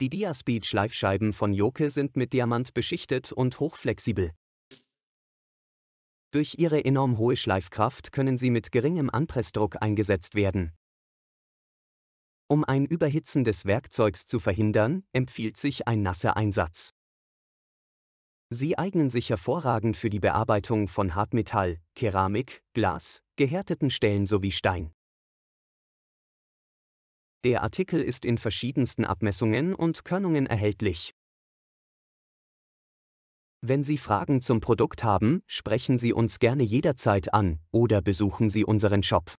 Die diaspeed schleifscheiben von Joke sind mit Diamant beschichtet und hochflexibel. Durch ihre enorm hohe Schleifkraft können sie mit geringem Anpressdruck eingesetzt werden. Um ein Überhitzen des Werkzeugs zu verhindern, empfiehlt sich ein nasser Einsatz. Sie eignen sich hervorragend für die Bearbeitung von Hartmetall, Keramik, Glas, gehärteten Stellen sowie Stein. Der Artikel ist in verschiedensten Abmessungen und Körnungen erhältlich. Wenn Sie Fragen zum Produkt haben, sprechen Sie uns gerne jederzeit an oder besuchen Sie unseren Shop.